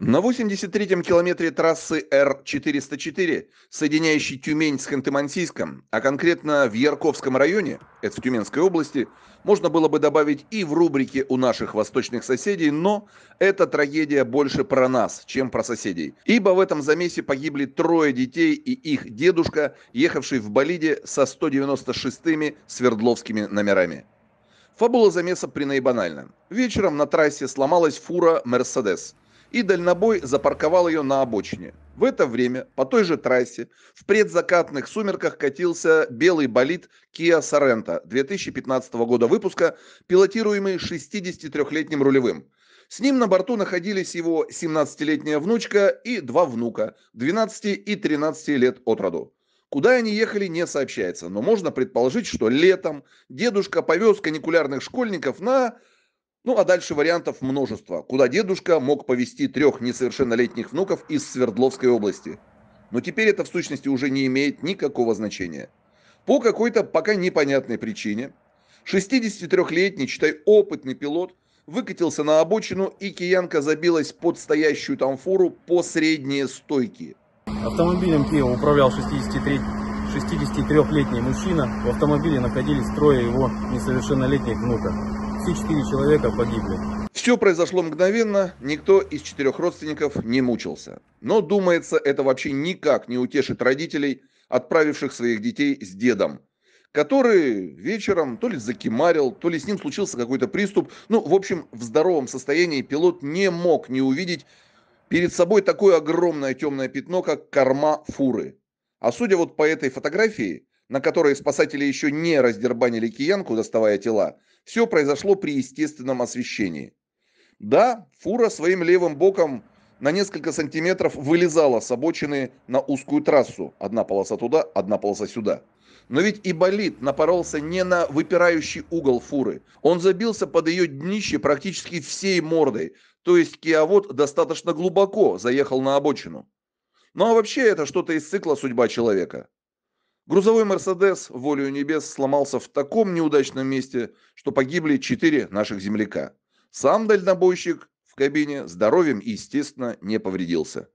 На 83-м километре трассы Р-404, соединяющей Тюмень с Ханты-Мансийском, а конкретно в Ярковском районе, это в Тюменской области, можно было бы добавить и в рубрике «У наших восточных соседей», но эта трагедия больше про нас, чем про соседей. Ибо в этом замесе погибли трое детей и их дедушка, ехавший в болиде со 196-ми свердловскими номерами. Фабула замеса принаибанальна. Вечером на трассе сломалась фура «Мерседес», и дальнобой запарковал ее на обочине. В это время по той же трассе в предзакатных сумерках катился белый болид Kia Sorento 2015 года выпуска, пилотируемый 63-летним рулевым. С ним на борту находились его 17-летняя внучка и два внука 12 и 13 лет от роду. Куда они ехали, не сообщается, но можно предположить, что летом дедушка повез каникулярных школьников на ну а дальше вариантов множество, куда дедушка мог повести трех несовершеннолетних внуков из Свердловской области. Но теперь это в сущности уже не имеет никакого значения. По какой-то пока непонятной причине 63-летний, читай опытный пилот, выкатился на обочину и киянка забилась под стоящую там фуру по средние стойки. Автомобилем Киева управлял 63 63-летний мужчина. В автомобиле находились трое его несовершеннолетних внуков. 24 человека погибли. Все произошло мгновенно, никто из четырех родственников не мучился. Но, думается, это вообще никак не утешит родителей, отправивших своих детей с дедом, который вечером то ли закимарил, то ли с ним случился какой-то приступ. Ну, в общем, в здоровом состоянии пилот не мог не увидеть перед собой такое огромное темное пятно, как корма фуры. А судя вот по этой фотографии, на которой спасатели еще не раздербанили киянку, доставая тела, все произошло при естественном освещении. Да, фура своим левым боком на несколько сантиметров вылезала с обочины на узкую трассу. Одна полоса туда, одна полоса сюда. Но ведь и болид напоролся не на выпирающий угол фуры. Он забился под ее днище практически всей мордой. То есть киавод достаточно глубоко заехал на обочину. Ну а вообще это что-то из цикла «Судьба человека». Грузовой «Мерседес» волею небес сломался в таком неудачном месте, что погибли четыре наших земляка. Сам дальнобойщик в кабине здоровьем, естественно, не повредился.